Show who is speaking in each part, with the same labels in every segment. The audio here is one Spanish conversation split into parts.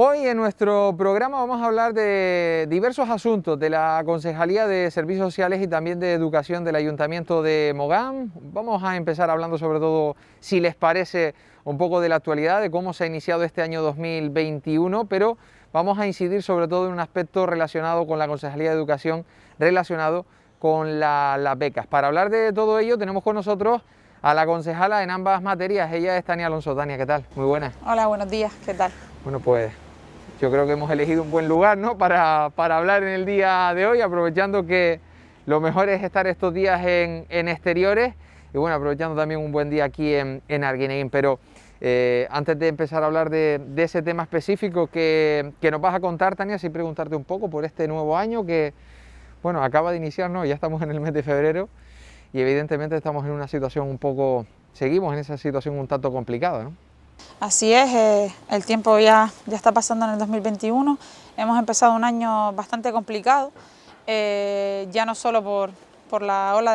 Speaker 1: Hoy en nuestro programa vamos a hablar de diversos asuntos de la Concejalía de Servicios Sociales y también de Educación del Ayuntamiento de Mogán. Vamos a empezar hablando sobre todo, si les parece, un poco de la actualidad, de cómo se ha iniciado este año 2021, pero vamos a incidir sobre todo en un aspecto relacionado con la Concejalía de Educación, relacionado con la, las becas. Para hablar de todo ello tenemos con nosotros a la concejala en ambas materias, ella es Tania Alonso. Tania, ¿qué tal? Muy buena. Hola, buenos días, ¿qué tal? Bueno, pues yo creo que hemos elegido un buen lugar para, hablar en el día de hoy, aprovechando que lo mejor es estar estos días en, en exteriores y bueno, aprovechando también un buen día aquí en, en Pero eh, antes de empezar a hablar de, ese tema específico que, nos vas a contar, Tania, sí preguntarte un poco por este nuevo año que, bueno, acaba de iniciar, Ya estamos en el mes de febrero y evidentemente estamos en una situación un poco, seguimos en esa situación un tanto complicada, ¿no?
Speaker 2: Así es, eh, el tiempo ya, está pasando en el 2021, hemos empezado un año bastante complicado, eh, ya no solo por, la ola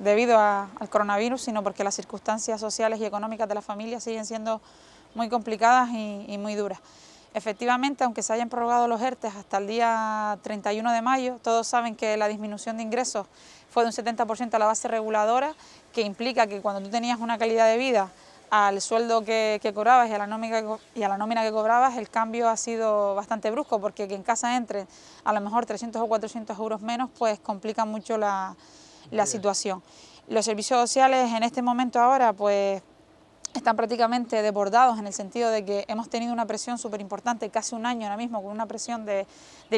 Speaker 2: debido al coronavirus, sino porque las circunstancias sociales y económicas de la familia siguen siendo muy complicadas y, y muy duras. Efectivamente, aunque se hayan prorrogado los ERTES hasta el día 31 de mayo, todos saben que la disminución de ingresos fue de un 70% a la base reguladora, que implica que cuando tú tenías una calidad de vida al sueldo que, cobrabas y a, la nómina que, y a la nómina que cobrabas, el cambio ha sido bastante brusco, porque que en casa entre... a lo mejor 300 o 400 euros menos, pues complica mucho la, la situación. Los servicios sociales en este momento ahora, pues están prácticamente desbordados en el sentido de que hemos tenido una presión súper importante, casi un año ahora mismo, con una presión del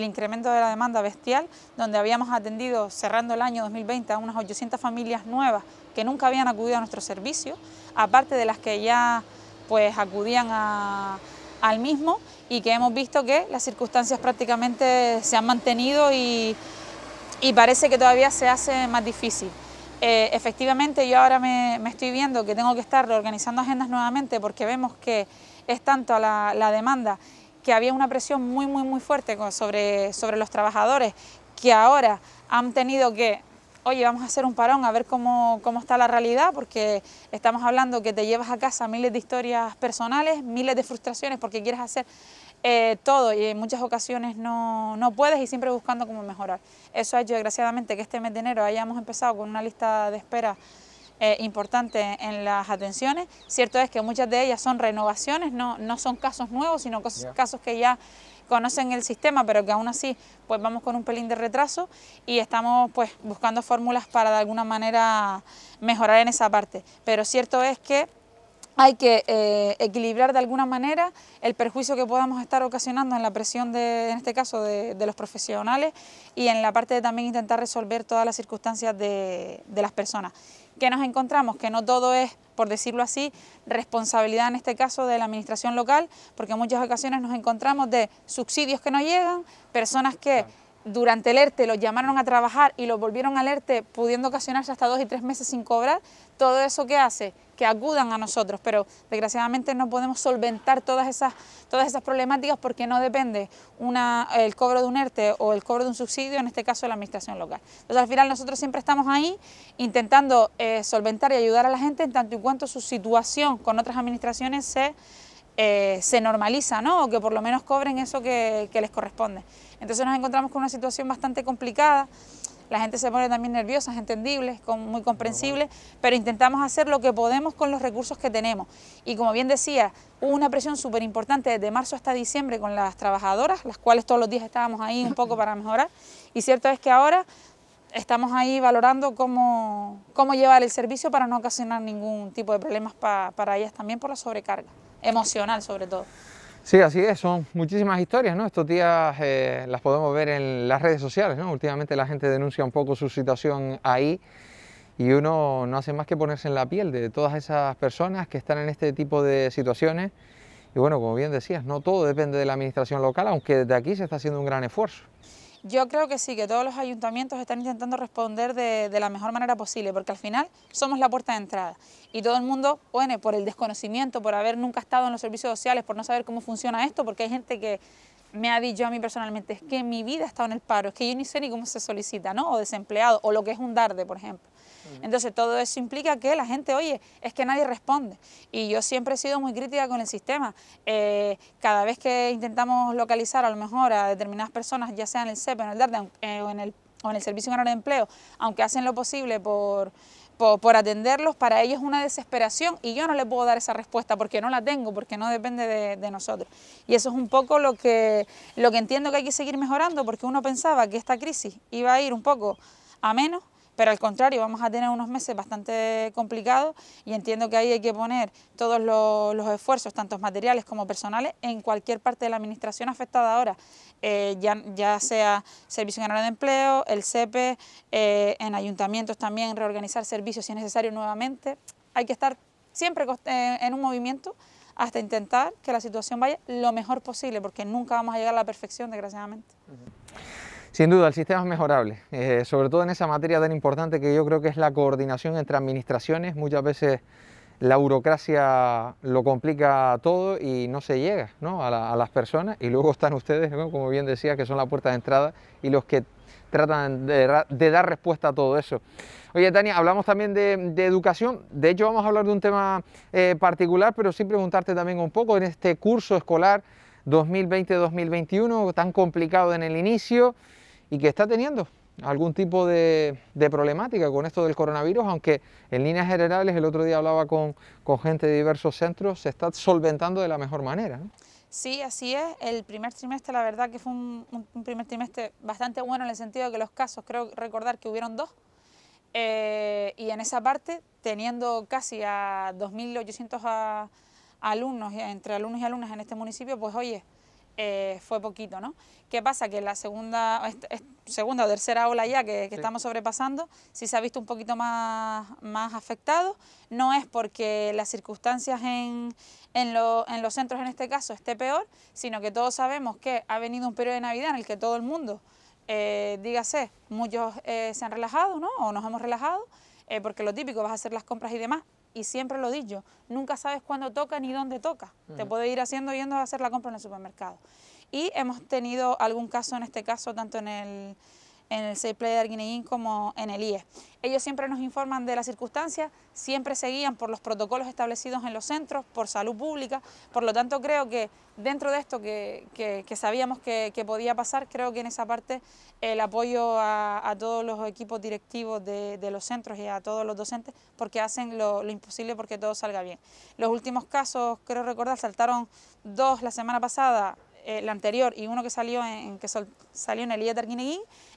Speaker 2: incremento de la demanda bestial, donde habíamos atendido, cerrando el año 2020, a unas 800 familias nuevas que nunca habían acudido a nuestro servicio, aparte de las que ya pues acudían al mismo y que hemos visto que las circunstancias prácticamente se han mantenido y parece que todavía se hace más difícil. Eh, efectivamente, yo ahora me, estoy viendo que tengo que estar reorganizando agendas nuevamente porque vemos que es tanto la, la demanda que había una presión muy, muy, muy fuerte sobre, sobre los trabajadores que ahora han tenido que oye, vamos a hacer un parón a ver cómo, cómo, está la realidad, porque estamos hablando que te llevas a casa miles de historias personales, miles de frustraciones porque quieres hacer eh, todo y en muchas ocasiones no, puedes y siempre buscando cómo mejorar. Eso ha hecho desgraciadamente que este mes de enero hayamos empezado con una lista de espera eh, importante en las atenciones. Cierto es que muchas de ellas son renovaciones, no, no son casos nuevos, sino casos que ya conocen el sistema, pero que aún así pues vamos con un pelín de retraso y estamos pues buscando fórmulas para de alguna manera mejorar en esa parte. Pero cierto es que hay que eh, equilibrar de alguna manera el perjuicio que podamos estar ocasionando en la presión, de, en este caso, de, los profesionales y en la parte de también intentar resolver todas las circunstancias de, las personas. ¿Qué nos encontramos? Que no todo es, por decirlo así, responsabilidad en este caso de la administración local, porque en muchas ocasiones nos encontramos de subsidios que no llegan, personas que durante el ERTE los llamaron a trabajar y los volvieron al ERTE pudiendo ocasionarse hasta dos y tres meses sin cobrar, todo eso que hace que acudan a nosotros, pero desgraciadamente no podemos solventar todas esas, problemáticas porque no depende una, el cobro de un ERTE o el cobro de un subsidio, en este caso de la administración local. Entonces al final nosotros siempre estamos ahí intentando eh, solventar y ayudar a la gente en tanto y cuanto su situación con otras administraciones se, eh, se normaliza, ¿no? o que por lo menos cobren eso que les corresponde. Entonces nos encontramos con una situación bastante complicada la gente se pone también nerviosa, es entendible, muy comprensible, pero intentamos hacer lo que podemos con los recursos que tenemos. Y como bien decía, hubo una presión súper importante desde marzo hasta diciembre con las trabajadoras, las cuales todos los días estábamos ahí un poco para mejorar. Y cierto es que ahora estamos ahí valorando cómo, llevar el servicio para no ocasionar ningún tipo de problemas para ellas también por la sobrecarga, emocional sobre todo.
Speaker 1: Sí, así es, son muchísimas historias, ¿no? Estos días eh, las podemos ver en las redes sociales, Últimamente la gente denuncia un poco su situación ahí y uno no hace más que ponerse en la piel de todas esas personas que están en este tipo de situaciones. Y bueno, como bien decías, no todo depende de la administración local, aunque desde aquí se está haciendo un gran esfuerzo.
Speaker 2: Yo creo que sí, que todos los ayuntamientos están intentando responder de, de, la mejor manera posible, porque al final somos la puerta de entrada. Y todo el mundo, bueno, por el desconocimiento, por haber nunca estado en los servicios sociales, por no saber cómo funciona esto, porque hay gente que me ha dicho a mí personalmente, es que mi vida ha estado en el paro, es que yo ni sé ni cómo se solicita, ¿no? O desempleado, o lo que es un DARDE, por ejemplo. Entonces todo eso implica que la gente, oye, es que nadie responde. Y yo siempre he sido muy crítica con el sistema. Eh, cada vez que intentamos localizar a lo mejor a determinadas personas, ya sea en el CEP, en el eh, o en el, o en el Servicio General de Empleo, aunque hacen lo posible por, atenderlos, para ellos es una desesperación y yo no les puedo dar esa respuesta porque no la tengo, porque no depende de, de, nosotros. Y eso es un poco lo que, lo que entiendo que hay que seguir mejorando porque uno pensaba que esta crisis iba a ir un poco a menos pero al contrario, vamos a tener unos meses bastante complicados y entiendo que ahí hay que poner todos los, esfuerzos, tanto materiales como personales, en cualquier parte de la administración afectada ahora, eh, ya, ya, sea Servicio General de Empleo, el CEPE, eh, en ayuntamientos también, reorganizar servicios si es necesario nuevamente. Hay que estar siempre eh, en un movimiento hasta intentar que la situación vaya lo mejor posible, porque nunca vamos a llegar a la perfección, desgraciadamente.
Speaker 1: Sin duda, el sistema es mejorable, eh, sobre todo en esa materia tan importante que yo creo que es la coordinación entre administraciones. Muchas veces la burocracia lo complica todo y no se llega A, las personas. Y luego están ustedes, como bien decía, que son la puerta de entrada y los que tratan de, dar respuesta a todo eso. Oye, Tania, hablamos también de, educación. De hecho, vamos a hablar de un tema eh, particular, pero sin preguntarte también un poco en este curso escolar 2020-2021, tan complicado en el inicio y que está teniendo algún tipo de, problemática con esto del coronavirus, aunque en líneas generales el otro día hablaba con, gente de diversos centros, se está solventando de la mejor manera.
Speaker 2: Sí, así es. El primer trimestre, la verdad que fue un, primer trimestre bastante bueno en el sentido de que los casos, creo recordar que hubieron dos, eh, y en esa parte, teniendo casi a 2.800 alumnos, entre alumnos y alumnas en este municipio, pues oye, eh, fue poquito, ¿no? ¿Qué pasa? Que la segunda, segunda o tercera ola ya que, estamos sobrepasando, sí se ha visto un poquito más, más afectado. No es porque las circunstancias en, los centros en este caso esté peor, sino que todos sabemos que ha venido un periodo de Navidad en el que todo el mundo, eh, dígase, muchos eh, se han relajado, ¿no? O nos hemos relajado, porque lo típico, vas a hacer las compras y demás, y siempre lo he dicho, nunca sabes cuándo toca ni dónde toca. Te puede ir haciendo yendo a hacer la compra en el supermercado. Y hemos tenido algún caso en este caso, tanto en el en el Safe Player de Arguineguín como en el IES. Ellos siempre nos informan de las circunstancias, siempre seguían por los protocolos establecidos en los centros, por salud pública, por lo tanto creo que dentro de esto que, sabíamos que, podía pasar, creo que en esa parte el apoyo a, todos los equipos directivos de, los centros y a todos los docentes, porque hacen lo, lo imposible porque todo salga bien. Los últimos casos, creo recordar, saltaron dos la semana pasada, eh, el anterior y uno que salió en, que salió en el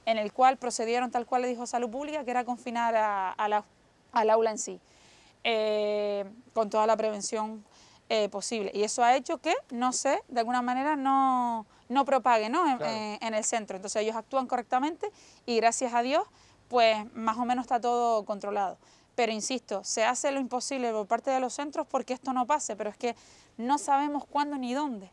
Speaker 2: en el cual procedieron tal cual le dijo Salud Pública, que era confinar a, al aula en sí, eh, con toda la prevención eh, posible. Y eso ha hecho que, no sé, de alguna manera no, propague ¿no? en el centro. Entonces ellos actúan correctamente y gracias a Dios, pues más o menos está todo controlado pero insisto, se hace lo imposible por parte de los centros porque esto no pase, pero es que no sabemos cuándo ni dónde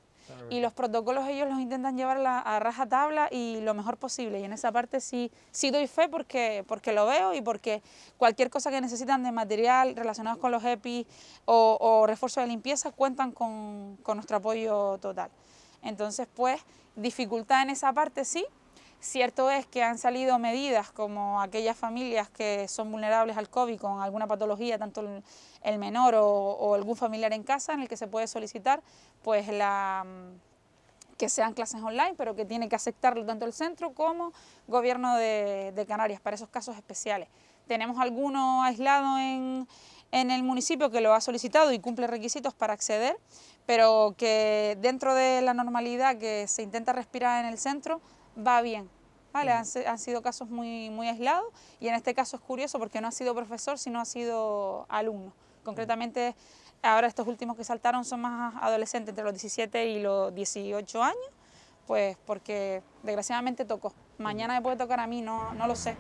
Speaker 2: y los protocolos ellos los intentan llevar a, raja tabla y lo mejor posible. Y en esa parte sí, sí doy fe porque, porque lo veo y porque cualquier cosa que necesitan de material relacionado con los EPI o, refuerzo de limpieza cuentan con, con nuestro apoyo total. Entonces, pues, dificultad en esa parte sí, Cierto es que han salido medidas como aquellas familias que son vulnerables al COVID con alguna patología, tanto el menor o, algún familiar en casa, en el que se puede solicitar pues mm, que sean clases online, pero que tiene que aceptarlo tanto el centro como gobierno de, Canarias para esos casos especiales. Tenemos alguno aislado en el municipio que lo ha solicitado y cumple requisitos para acceder, pero que dentro de la normalidad que se intenta respirar en el centro va bien. Vale, han, sido casos muy, muy aislados y en este caso es curioso porque no ha sido profesor, sino ha sido alumno. Concretamente, ahora estos últimos que saltaron son más adolescentes, entre los 17 y los 18 años, pues porque desgraciadamente tocó. Mañana me puede tocar a mí, no, no lo sé.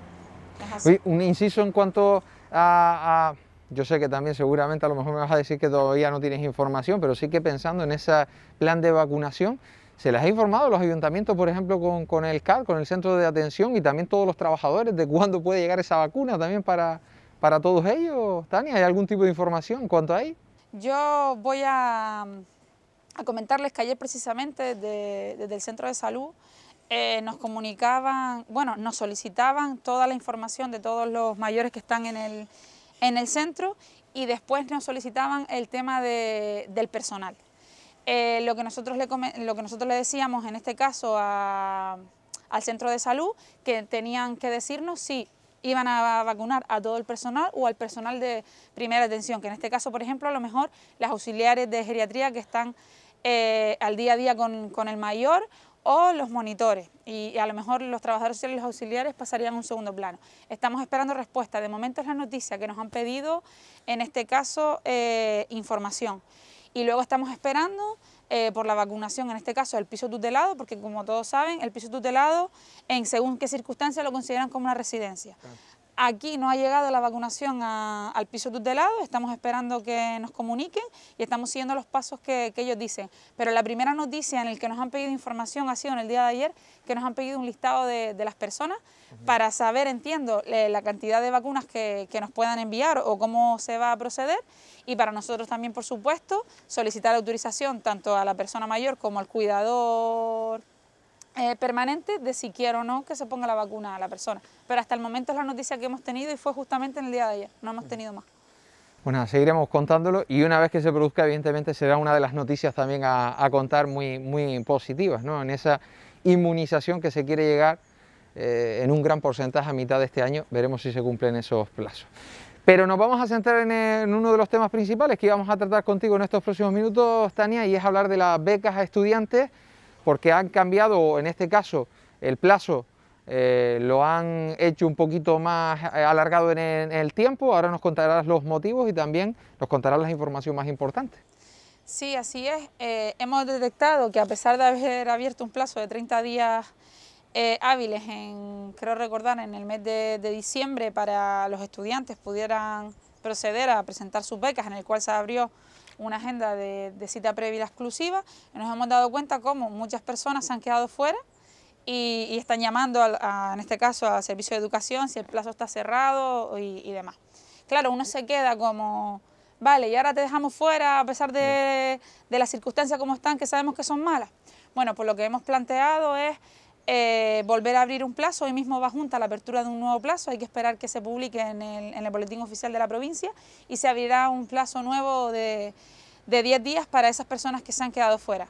Speaker 1: un inciso en cuanto a, Yo sé que también seguramente a lo mejor me vas a decir que todavía no tienes información, pero sí que pensando en ese plan de vacunación, se les ha informado los ayuntamientos, por ejemplo, con, el CAD, con el centro de atención y también todos los trabajadores de cuándo puede llegar esa vacuna también para, todos ellos. Tania, ¿hay algún tipo de información cuanto ahí? Yo
Speaker 2: voy a, comentarles que ayer precisamente desde, el centro de salud eh, nos comunicaban, bueno, nos solicitaban toda la información de todos los mayores que están en el, en el centro y después nos solicitaban el tema del personal. Eh, lo, que nosotros le, lo que nosotros le decíamos en este caso al centro de salud, que tenían que decirnos si iban a vacunar a todo el personal o al personal de primera atención, que en este caso, por ejemplo, a lo mejor las auxiliares de geriatría que están eh, al día a día con, el mayor o los monitores y, a lo mejor los trabajadores sociales y los auxiliares pasarían un segundo plano. Estamos esperando respuesta, de momento es la noticia que nos han pedido, en este caso, eh, información y luego estamos esperando eh, por la vacunación, en este caso el piso tutelado, porque como todos saben, el piso tutelado en según qué circunstancias lo consideran como una residencia. Aquí no ha llegado la vacunación al piso tutelado, estamos esperando que nos comuniquen y estamos siguiendo los pasos que, ellos dicen. Pero la primera noticia en la que nos han pedido información ha sido en el día de ayer, que nos han pedido un listado de, las personas para saber, entiendo, la cantidad de vacunas que, que nos puedan enviar o cómo se va a proceder. Y para nosotros también, por supuesto, solicitar autorización tanto a la persona mayor como al cuidador eh, permanente de si quiere o no que se ponga la vacuna a la persona. Pero hasta el momento es la noticia que hemos tenido y fue justamente en el día de ayer, no hemos tenido más.
Speaker 1: Bueno, seguiremos contándolo y una vez que se produzca, evidentemente, será una de las noticias también a, contar muy, muy positivas, ¿no? En esa inmunización que se quiere llegar eh, en un gran porcentaje a mitad de este año, veremos si se cumplen esos plazos. Pero nos vamos a centrar en, en, uno de los temas principales que íbamos a tratar contigo en estos próximos minutos, Tania, y es hablar de las becas a estudiantes porque han cambiado, en este caso, el plazo eh, lo han hecho un poquito más eh, alargado en el, tiempo. Ahora nos contarás los motivos y también nos contarás la información más importante.
Speaker 2: Sí, así es. Eh, hemos detectado que a pesar de haber abierto un plazo de 30 días hábiles, en, creo recordar, en el mes de, de, diciembre para los estudiantes pudieran proceder a presentar sus becas, en el cual se abrió una agenda de, cita previa exclusiva, nos hemos dado cuenta cómo muchas personas se han quedado fuera y, están llamando, en este caso, al servicio de educación, si el plazo está cerrado y, y demás. Claro, uno se queda como vale, y ahora te dejamos fuera a pesar de, de, las circunstancias como están, que sabemos que son malas. Bueno, pues lo que hemos planteado es eh, volver a abrir un plazo, hoy mismo va junta la apertura de un nuevo plazo, hay que esperar que se publique en el, boletín oficial de la provincia y se abrirá un plazo nuevo de, 10 días para esas personas que se han quedado fuera.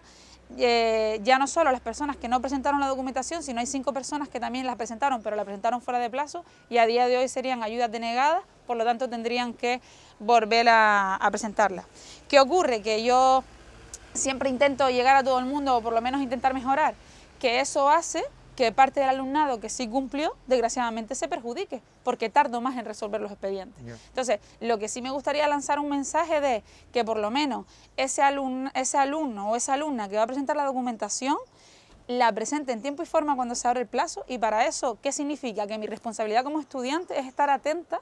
Speaker 2: Eh, ya no solo las personas que no presentaron la documentación, sino hay cinco personas que también las presentaron, pero la presentaron fuera de plazo y a día de hoy serían ayudas denegadas, por lo tanto tendrían que volver a, a presentarla. ¿Qué ocurre? Que yo siempre intento llegar a todo el mundo o por lo menos intentar mejorar que eso hace que parte del alumnado que sí cumplió, desgraciadamente se perjudique, porque tardo más en resolver los expedientes. Entonces, lo que sí me gustaría lanzar un mensaje de que por lo menos ese, alumno, ese alumno o esa alumna que va a presentar la documentación, la presente en tiempo y forma cuando se abre el plazo, y para eso, ¿qué significa? Que mi responsabilidad como estudiante es estar atenta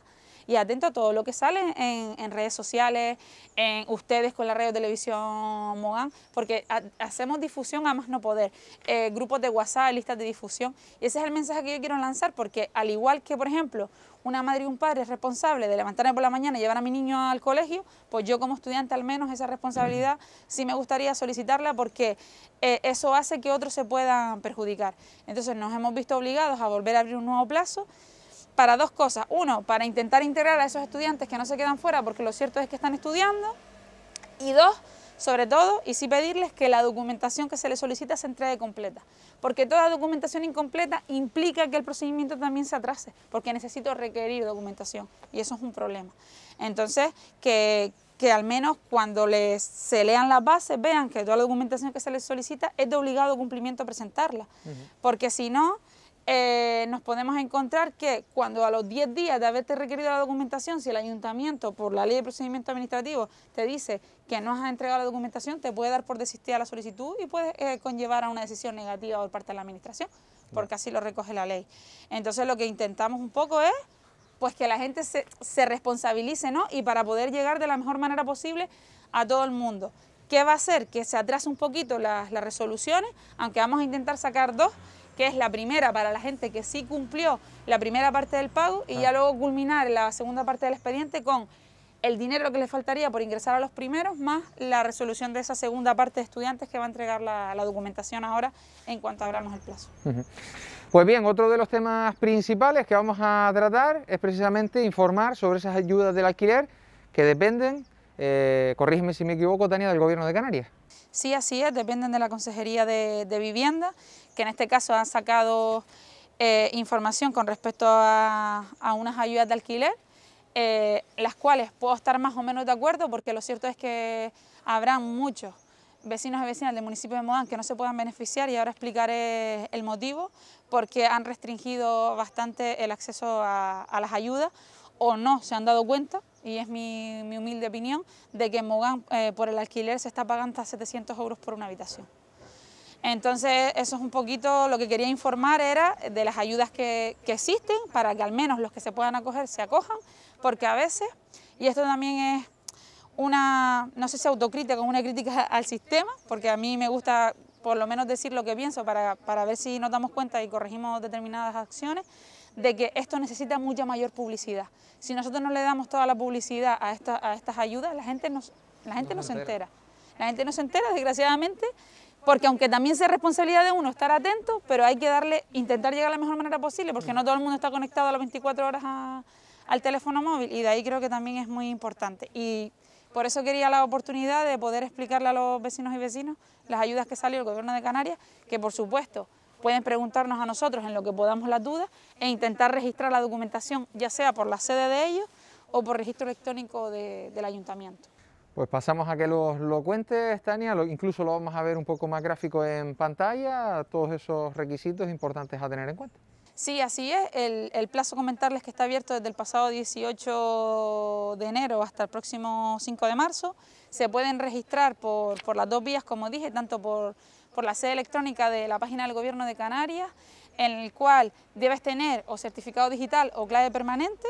Speaker 2: y atento a todo lo que sale en, redes sociales, en ustedes con la radio televisión Mogán, porque hacemos difusión a más no poder, eh, grupos de WhatsApp, listas de difusión, y ese es el mensaje que yo quiero lanzar, porque al igual que, por ejemplo, una madre y un padre es responsable de levantarme por la mañana y llevar a mi niño al colegio, pues yo como estudiante al menos esa responsabilidad sí me gustaría solicitarla porque eh, eso hace que otros se puedan perjudicar. Entonces nos hemos visto obligados a volver a abrir un nuevo plazo para dos cosas. Uno, para intentar integrar a esos estudiantes que no se quedan fuera porque lo cierto es que están estudiando. Y dos, sobre todo, y sí pedirles que la documentación que se les solicita se entregue completa, porque toda documentación incompleta implica que el procedimiento también se atrase, porque necesito requerir documentación y eso es un problema. Entonces, que, al menos cuando les, se lean las bases vean que toda la documentación que se les solicita es de obligado cumplimiento presentarla, porque si no, eh, nos podemos encontrar que cuando a los 10 días de haberte requerido la documentación, si el ayuntamiento por la ley de procedimiento administrativo te dice que no has entregado la documentación, te puede dar por desistida la solicitud y puede eh, conllevar a una decisión negativa por parte de la administración, porque así lo recoge la ley. Entonces lo que intentamos un poco es pues que la gente se, responsabilice, ¿no? Y para poder llegar de la mejor manera posible a todo el mundo. ¿Qué va a hacer? Que se atrase un poquito las resoluciones, aunque vamos a intentar sacar dos que es la primera para la gente que sí cumplió la primera parte del pago y ya luego culminar la segunda parte del expediente con el dinero que le faltaría por ingresar a los primeros, más la resolución de esa segunda parte de estudiantes que va a entregar la, documentación ahora en cuanto abramos el
Speaker 3: plazo.
Speaker 1: Pues bien, otro de los temas principales que vamos a tratar es precisamente informar sobre esas ayudas del alquiler que dependen, eh, corrígeme si me equivoco, Tania, del Gobierno de Canarias.
Speaker 2: Sí, así es, dependen de la Consejería de Vivienda que en este caso han sacado eh, información con respecto a, unas ayudas de alquiler, eh, las cuales puedo estar más o menos de acuerdo porque lo cierto es que habrá muchos vecinos y vecinas del municipio de Mogán que no se puedan beneficiar y ahora explicaré el motivo porque han restringido bastante el acceso a, las ayudas o no se han dado cuenta, y es mi, humilde opinión, de que en Mogán eh, por el alquiler se está pagando hasta 700 euros por una habitación. Entonces, eso es un poquito lo que quería informar, era de las ayudas que, existen para que al menos los que se puedan acoger se acojan, porque a veces, y esto también es una, no sé si autocrítica, una crítica al sistema, porque a mí me gusta por lo menos decir lo que pienso para, ver si nos damos cuenta y corregimos determinadas acciones, de que esto necesita mucha mayor publicidad. Si nosotros no le damos toda la publicidad a, estas ayudas, la gente, nos, la gente no, se entera. La gente no se entera, desgraciadamente, porque aunque también sea responsabilidad de uno estar atento, pero hay que darle, intentar llegar de la mejor manera posible, porque no todo el mundo está conectado a las 24 horas al teléfono móvil y de ahí creo que también es muy importante. Y por eso quería la oportunidad de poder explicarle a los vecinos y vecinas las ayudas que salió el Gobierno de Canarias, que por supuesto pueden preguntarnos a nosotros en lo que podamos las dudas e intentar registrar la documentación, ya sea por la sede de ellos o por registro electrónico del ayuntamiento.
Speaker 1: Pues pasamos a que los lo cuentes, Tania, incluso lo vamos a ver un poco más gráfico en pantalla, todos esos requisitos importantes a tener en cuenta.
Speaker 2: Sí, así es. El, plazo comentarles que está abierto desde el pasado 18 de enero hasta el próximo 5 de marzo. Se pueden registrar por, las dos vías, como dije, tanto por la sede electrónica de la página del Gobierno de Canarias, en el cual debes tener o certificado digital o clave permanente,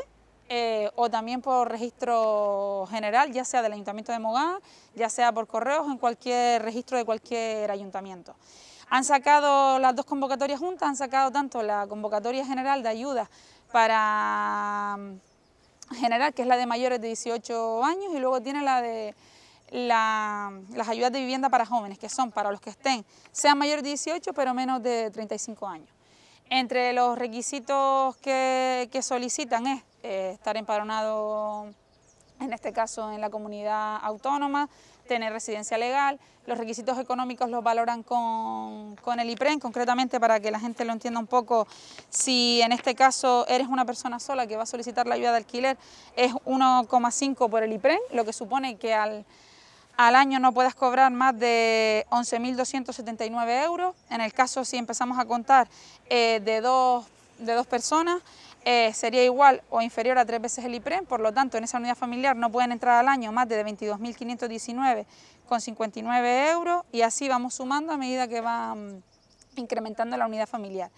Speaker 2: eh, o también por registro general, ya sea del Ayuntamiento de Mogán, ya sea por correos en cualquier registro de cualquier ayuntamiento. Han sacado las dos convocatorias juntas, han sacado tanto la convocatoria general de ayudas para mm, general, que es la de mayores de 18 años, y luego tiene la de las ayudas de vivienda para jóvenes, que son para los que estén, sean mayores de 18 pero menos de 35 años. Entre los requisitos que, solicitan es eh, estar empadronado, en este caso en la comunidad autónoma, tener residencia legal, los requisitos económicos los valoran con, con el IPREN, concretamente para que la gente lo entienda un poco, si en este caso eres una persona sola que va a solicitar la ayuda de alquiler, es 1,5 por el IPREN, lo que supone que al al año no puedes cobrar más de 11.279 euros. En el caso, si empezamos a contar eh, de, dos, de dos personas, eh, sería igual o inferior a tres veces el IPREM, por lo tanto en esa unidad familiar no pueden entrar al año más de 22.519,59 euros y así vamos sumando a medida que va incrementando la unidad familiar.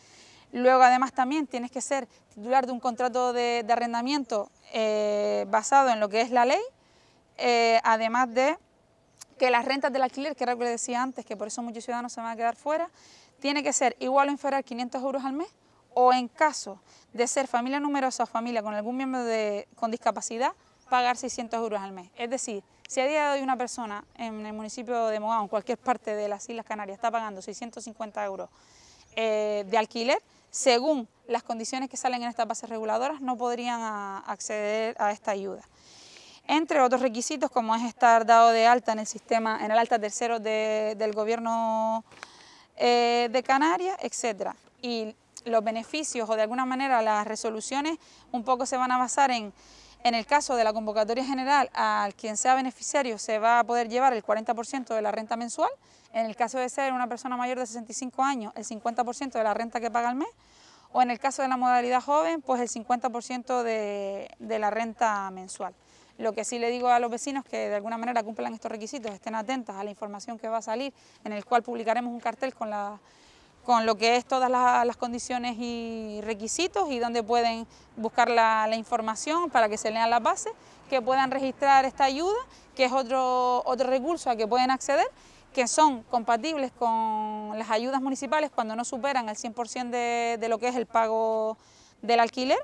Speaker 2: Luego además también tienes que ser titular de un contrato de, arrendamiento eh, basado en lo que es la ley, además de que las rentas del alquiler, que era lo que le decía antes, que por eso muchos ciudadanos se van a quedar fuera, tiene que ser igual o inferior a 500 euros al mes o en caso de ser familia numerosa o familia con algún miembro de, con discapacidad, pagar 600 euros al mes. Es decir, si a día de hoy una persona en el municipio de Mogán, en cualquier parte de las Islas Canarias, está pagando 650 euros eh, de alquiler, según las condiciones que salen en estas bases reguladoras, no podrían acceder a esta ayuda entre otros requisitos como es estar dado de alta en el sistema, en el alta tercero del gobierno eh, de Canarias, etcétera. Y los beneficios o de alguna manera las resoluciones un poco se van a basar en, en el caso de la convocatoria general, al quien sea beneficiario se va a poder llevar el 40% de la renta mensual, en el caso de ser una persona mayor de 65 años, el 50% de la renta que paga al mes, o en el caso de la modalidad joven, pues el 50% de la renta mensual. Lo que sí le digo a los vecinos que de alguna manera cumplan estos requisitos, estén atentas a la información que va a salir, en el cual publicaremos un cartel con, lo que es todas las, condiciones y requisitos y donde pueden buscar la, información para que se lean las bases, que puedan registrar esta ayuda, que es otro, recurso a que pueden acceder que son compatibles con las ayudas municipales cuando no superan el 100% de lo que es el pago del alquiler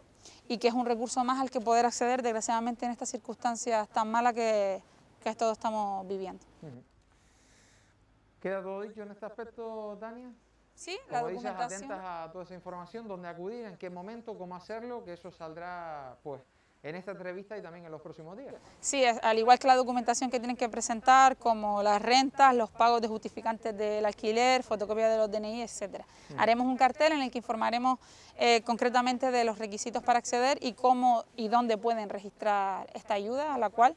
Speaker 2: y que es un recurso más al que poder acceder, desgraciadamente, en estas circunstancias tan malas que, que todos estamos viviendo.
Speaker 1: ¿Queda todo dicho en este aspecto, Tania? Sí, Como la documentación. Dices, atentas a toda esa información, dónde acudir, en qué momento, cómo hacerlo, que eso saldrá, pues, en esta entrevista y también en los próximos días.
Speaker 2: Sí, al igual que la documentación que tienen que presentar, como las rentas, los pagos de justificantes del alquiler, fotocopia de los DNI, etcétera. Mm. Haremos un cartel en el que informaremos eh, concretamente de los requisitos para acceder y cómo y dónde pueden registrar esta ayuda, a la cual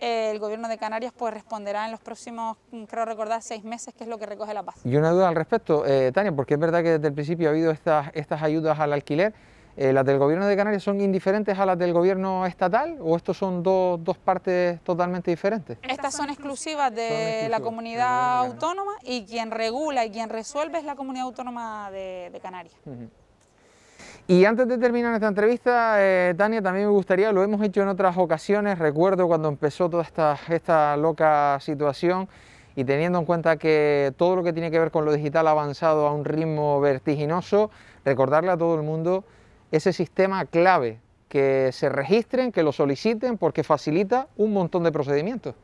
Speaker 2: eh, el gobierno de Canarias pues responderá en los próximos, mm, creo recordar, seis meses, que es lo que recoge la paz.
Speaker 1: Y una duda al respecto, eh, Tania, porque es verdad que desde el principio ha habido estas ayudas al alquiler, eh, ¿Las del gobierno de Canarias son indiferentes a las del gobierno estatal o estos son dos partes totalmente diferentes?
Speaker 2: Estas son exclusivas de la comunidad ah, autónoma y quien regula y quien resuelve es la comunidad autónoma de, Canarias.
Speaker 1: Y antes de terminar esta entrevista, eh, Tania, también me gustaría, lo hemos hecho en otras ocasiones, recuerdo cuando empezó toda esta, esta loca situación y teniendo en cuenta que todo lo que tiene que ver con lo digital ha avanzado a un ritmo vertiginoso, recordarle a todo el mundo ese sistema clave, que se registren, que lo soliciten, porque facilita un montón de procedimientos.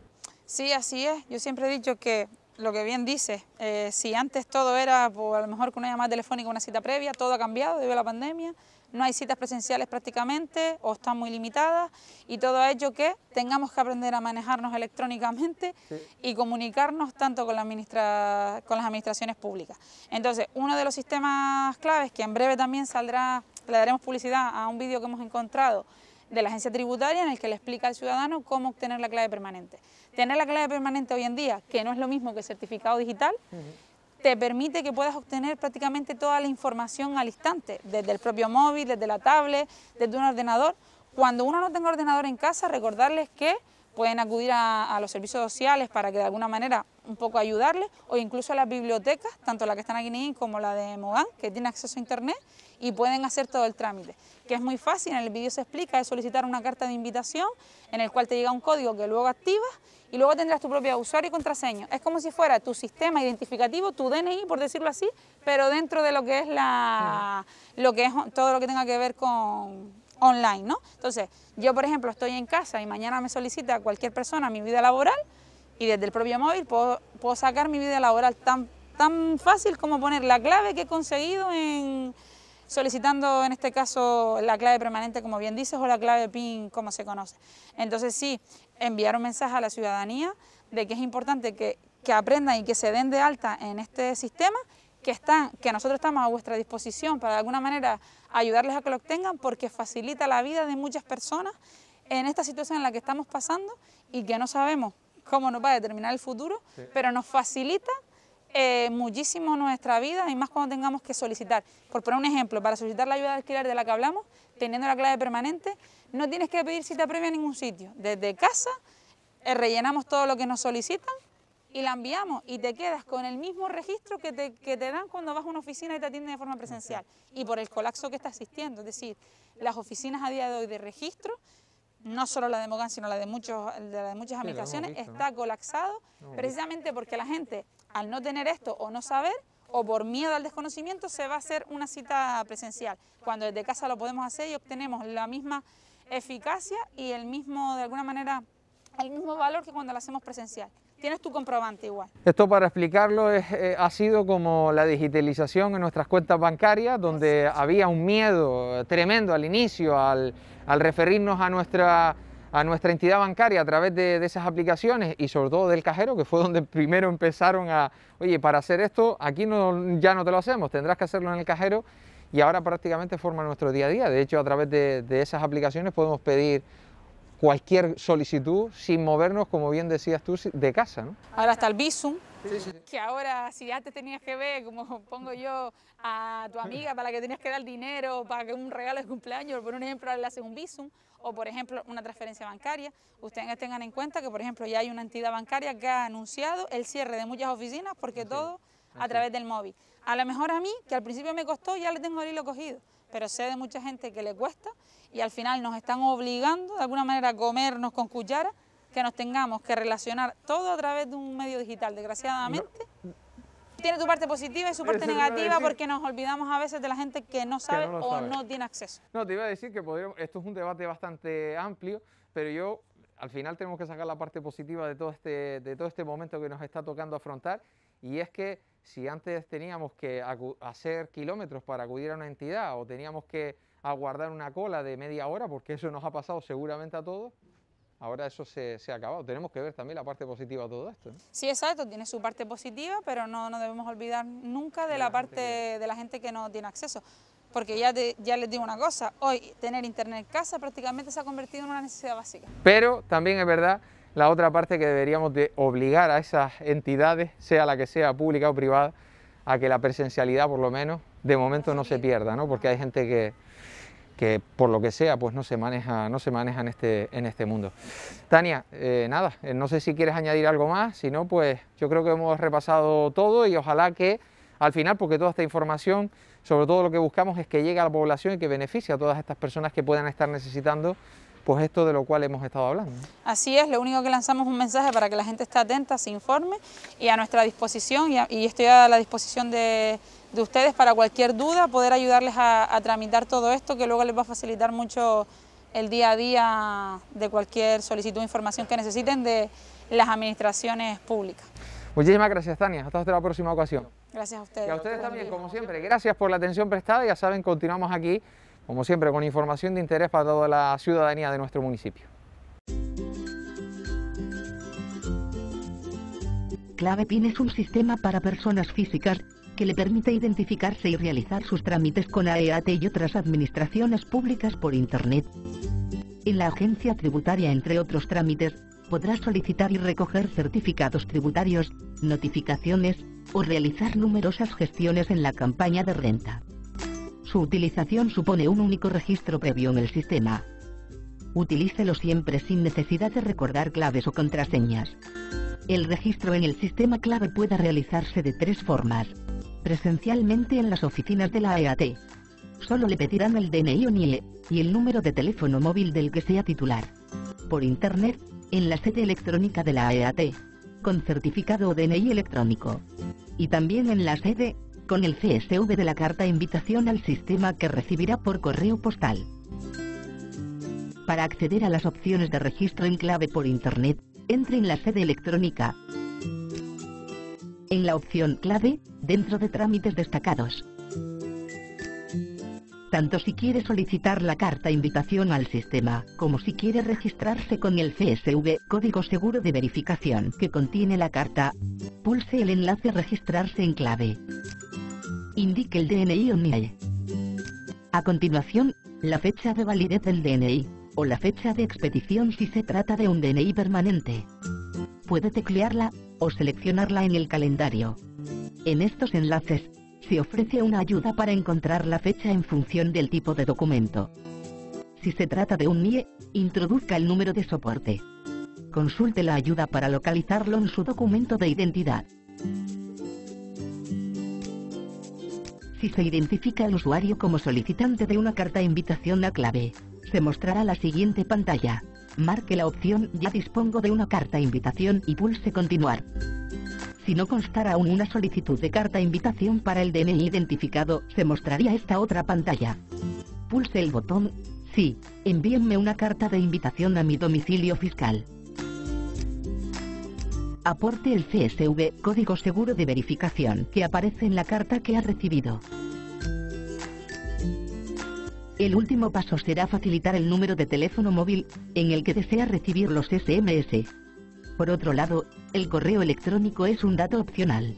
Speaker 2: Sí, así es. Yo siempre he dicho que lo que bien dice eh, si antes todo era pues, a lo mejor con una llamada telefónica, una cita previa, todo ha cambiado debido a la pandemia, no hay citas presenciales prácticamente o están muy limitadas y todo ha hecho que tengamos que aprender a manejarnos electrónicamente y comunicarnos tanto con, la con las administraciones públicas. Entonces, uno de los sistemas claves que en breve también saldrá le daremos publicidad a un vídeo que hemos encontrado de la agencia tributaria en el que le explica al ciudadano cómo obtener la clave permanente. Tener la clave permanente hoy en día, que no es lo mismo que certificado digital, te permite que puedas obtener prácticamente toda la información al instante, desde el propio móvil, desde la tablet, desde un ordenador. Cuando uno no tenga ordenador en casa, recordarles que pueden acudir a, los servicios sociales para que de alguna manera un poco ayudarles, o incluso a las bibliotecas, tanto la que están aquí en como la de Mogán, que tiene acceso a internet, y pueden hacer todo el trámite, que es muy fácil, en el vídeo se explica, es solicitar una carta de invitación en el cual te llega un código que luego activas y luego tendrás tu propio usuario y contraseña. Es como si fuera tu sistema identificativo, tu DNI, por decirlo así, pero dentro de lo que es la, lo que es todo lo que tenga que ver con, online, ¿no? Entonces, yo por ejemplo estoy en casa y mañana me solicita cualquier persona mi vida laboral y desde el propio móvil puedo, puedo sacar mi vida laboral tan, tan fácil como poner la clave que he conseguido en, solicitando en este caso la clave permanente, como bien dices, o la clave PIN, como se conoce. Entonces sí, enviar un mensaje a la ciudadanía de que es importante que, aprendan y que se den de alta en este sistema que, están, que nosotros estamos a vuestra disposición para de alguna manera ayudarles a que lo obtengan porque facilita la vida de muchas personas en esta situación en la que estamos pasando y que no sabemos cómo nos va a determinar el futuro, pero nos facilita eh, muchísimo nuestra vida y más cuando tengamos que solicitar. Por poner un ejemplo, para solicitar la ayuda de alquiler de la que hablamos, teniendo la clave permanente, no tienes que pedir cita previa en ningún sitio. Desde casa eh, rellenamos todo lo que nos solicitan y la enviamos y te quedas con el mismo registro que te, dan cuando vas a una oficina y te atienden de forma presencial y por el colapso que está asistiendo. Es decir, las oficinas a día de hoy de registro, no solo la de Mogán, sino la de, muchos, de muchas habitaciones... está colapsado precisamente porque la gente al no tener esto o no saber, o por miedo al desconocimiento, se va a hacer una cita presencial, cuando desde casa lo podemos hacer y obtenemos la misma eficacia y el mismo, de alguna manera, el mismo valor que cuando lo hacemos presencial. Tienes tu
Speaker 1: comprobante igual. Esto para explicarlo eh, ha sido como la digitalización en nuestras cuentas bancarias, donde había un miedo tremendo al inicio, al referirnos a nuestra a nuestra entidad bancaria a través de, esas aplicaciones y sobre todo del cajero, que fue donde primero empezaron a, oye, para hacer esto aquí no, ya no te lo hacemos, tendrás que hacerlo en el cajero y ahora prácticamente forma nuestro día a día. De hecho, a través de, esas aplicaciones podemos pedir cualquier solicitud sin movernos, como bien decías tú, de casa. Ahora
Speaker 2: está el Visum, que ahora, si antes tenías que ver, como pongo yo, a tu amiga para la que tenías que dar dinero, para que un regalo de cumpleaños, por un ejemplo, le haces un visum, o por ejemplo, una transferencia bancaria, ustedes tengan en cuenta que, por ejemplo, ya hay una entidad bancaria que ha anunciado el cierre de muchas oficinas porque todo a través del móvil. A lo mejor a mí, que al principio me costó, ya le tengo el hilo cogido, pero sé de mucha gente que le cuesta y al final nos están obligando de alguna manera a comernos con cuchara que nos tengamos que relacionar todo a través de un medio digital, desgraciadamente. Tiene tu parte positiva y su parte negativa porque nos olvidamos a veces de la gente que no sabe o no tiene acceso.
Speaker 1: No, te iba a decir que esto es un debate bastante amplio, pero yo al final tenemos que sacar la parte positiva de todo este, de todo este momento que nos está tocando afrontar y es que si antes teníamos que hacer kilómetros para acudir a una entidad o teníamos que aguardar una cola de media hora, porque eso nos ha pasado seguramente a todos, ahora eso se, se, ha acabado. Tenemos que ver también la parte positiva de todo esto. ¿no?
Speaker 2: Sí, exacto, tiene su parte positiva, pero no, no debemos olvidar nunca de, la, parte de la gente que no tiene acceso. Porque ya, ya les digo una cosa, hoy tener internet en casa prácticamente se ha convertido en una necesidad básica.
Speaker 1: Pero también es verdad la otra parte que deberíamos de obligar a esas entidades, sea la que sea, pública o privada, a que la presencialidad por lo menos de momento no se pierda, ¿no? porque hay gente que, que por lo que sea pues no se maneja, no se en, este, en este mundo. Tania, eh, nada, eh, no sé si quieres añadir algo más, si no pues yo creo que hemos repasado todo y ojalá que al final, porque toda esta información, sobre todo lo que buscamos es que llegue a la población y que beneficie a todas estas personas que puedan estar necesitando pues esto de lo cual hemos estado hablando.
Speaker 2: Así es, lo único que lanzamos es un mensaje para que la gente esté atenta, se informe y a nuestra disposición, y, estoy a la disposición de, ustedes para cualquier duda, poder ayudarles a, tramitar todo esto, que luego les va a facilitar mucho el día a día de cualquier solicitud de información que necesiten de las administraciones públicas.
Speaker 1: Muchísimas gracias, Tania. Hasta la próxima ocasión. Gracias a ustedes. Y a ustedes también, como siempre. Gracias por la atención prestada. Ya saben, continuamos aquí como siempre, con información de interés para toda la ciudadanía de nuestro municipio.
Speaker 3: ClavePIN es un sistema para personas físicas que le permite identificarse y realizar sus trámites con AEAT y otras administraciones públicas por Internet. En la agencia tributaria, entre otros trámites, podrá solicitar y recoger certificados tributarios, notificaciones o realizar numerosas gestiones en la campaña de renta. Su utilización supone un único registro previo en el sistema. Utilícelo siempre sin necesidad de recordar claves o contraseñas. El registro en el sistema clave puede realizarse de tres formas. Presencialmente en las oficinas de la EAT. Solo le pedirán el DNI o NILE, y el número de teléfono móvil del que sea titular. Por Internet, en la sede electrónica de la EAT. Con certificado DNI electrónico. Y también en la sede, con el CSV de la carta invitación al sistema que recibirá por correo postal. Para acceder a las opciones de registro en clave por Internet, entre en la sede electrónica. En la opción clave, dentro de trámites destacados, tanto si quiere solicitar la carta invitación al sistema, como si quiere registrarse con el CSV, código seguro de verificación que contiene la carta. Pulse el enlace registrarse en clave. Indique el DNI o NIE. A continuación, la fecha de validez del DNI, o la fecha de expedición si se trata de un DNI permanente. Puede teclearla, o seleccionarla en el calendario. En estos enlaces, se ofrece una ayuda para encontrar la fecha en función del tipo de documento. Si se trata de un NIE, introduzca el número de soporte. Consulte la ayuda para localizarlo en su documento de identidad. Si se identifica al usuario como solicitante de una carta invitación a clave, se mostrará la siguiente pantalla. Marque la opción Ya dispongo de una carta invitación y pulse Continuar. Si no constara aún una solicitud de carta invitación para el DNI identificado, se mostraría esta otra pantalla. Pulse el botón Sí, envíenme una carta de invitación a mi domicilio fiscal. Aporte el CSV, código seguro de verificación, que aparece en la carta que ha recibido. El último paso será facilitar el número de teléfono móvil en el que desea recibir los SMS. Por otro lado, el correo electrónico es un dato opcional.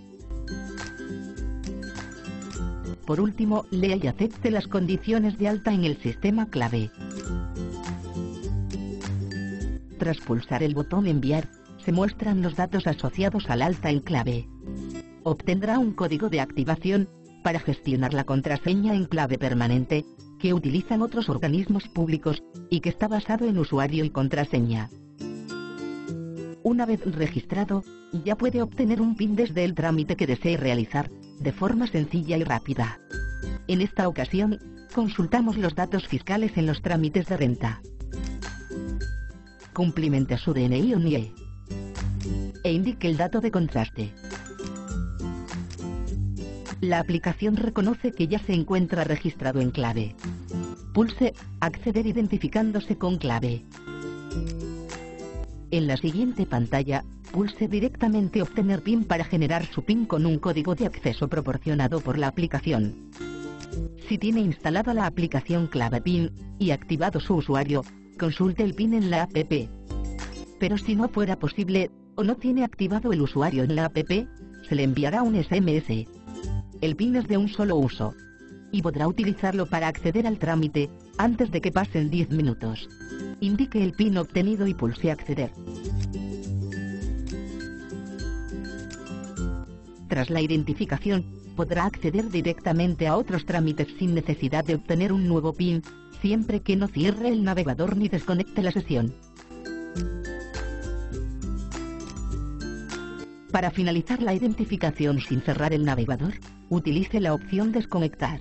Speaker 3: Por último, lea y acepte las condiciones de alta en el sistema clave. Tras pulsar el botón Enviar, se muestran los datos asociados al alta en clave. Obtendrá un código de activación para gestionar la contraseña en clave permanente que utilizan otros organismos públicos y que está basado en usuario y contraseña. Una vez registrado, ya puede obtener un PIN desde el trámite que desee realizar, de forma sencilla y rápida. En esta ocasión, consultamos los datos fiscales en los trámites de renta. Cumplimente su DNI o NIE. E indique el dato de contraste. La aplicación reconoce que ya se encuentra registrado en clave. Pulse Acceder identificándose con clave. En la siguiente pantalla, pulse directamente Obtener PIN para generar su PIN con un código de acceso proporcionado por la aplicación. Si tiene instalada la aplicación clave PIN y activado su usuario, consulte el PIN en la app. Pero si no fuera posible, o no tiene activado el usuario en la app, se le enviará un SMS. El PIN es de un solo uso. Y podrá utilizarlo para acceder al trámite, antes de que pasen 10 minutos. Indique el pin obtenido y pulse acceder. Tras la identificación, podrá acceder directamente a otros trámites sin necesidad de obtener un nuevo PIN, siempre que no cierre el navegador ni desconecte la sesión. Para finalizar la identificación sin cerrar el navegador, utilice la opción Desconectar.